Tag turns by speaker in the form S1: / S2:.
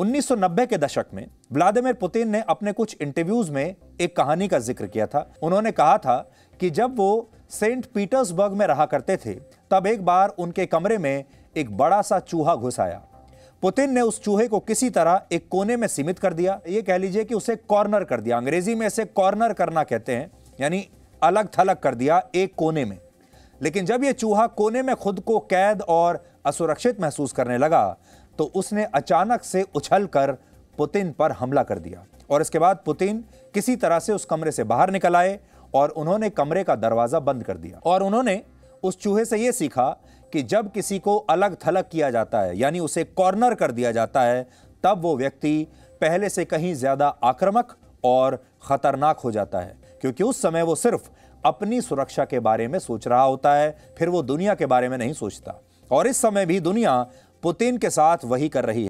S1: 1990 के दशक में व्लादिमीर पुतिन ने अपने कुछ इंटरव्यूज में एक कहानी का जिक्र किया था उन्होंने कहा था कि जब वो सेंट पीटर्सबर्ग में रहा करते थे तब एक बार उनके कमरे में एक बड़ा सा चूहा घुस आया पुतिन ने उस चूहे को किसी तरह एक कोने में सीमित कर दिया ये कह लीजिए कि उसे कॉर्नर कर दिया अंग्रेजी में इसे कॉर्नर करना कहते हैं यानी अलग थलग कर दिया एक कोने में लेकिन जब यह चूहा कोने में खुद को कैद और असुरक्षित महसूस करने लगा तो उसने अचानक से उछल कर पुतिन पर हमला कर दिया और इसके बाद पुतिन किसी तरह से उस कमरे से बाहर निकल आए और उन्होंने कमरे का दरवाज़ा बंद कर दिया और उन्होंने उस चूहे से यह सीखा कि जब किसी को अलग थलग किया जाता है यानी उसे कॉर्नर कर दिया जाता है तब वो व्यक्ति पहले से कहीं ज़्यादा आक्रामक और ख़तरनाक हो जाता है क्योंकि उस समय वो सिर्फ अपनी सुरक्षा के बारे में सोच रहा होता है फिर वो दुनिया के बारे में नहीं सोचता और इस समय भी दुनिया पुतिन के साथ वही कर रही है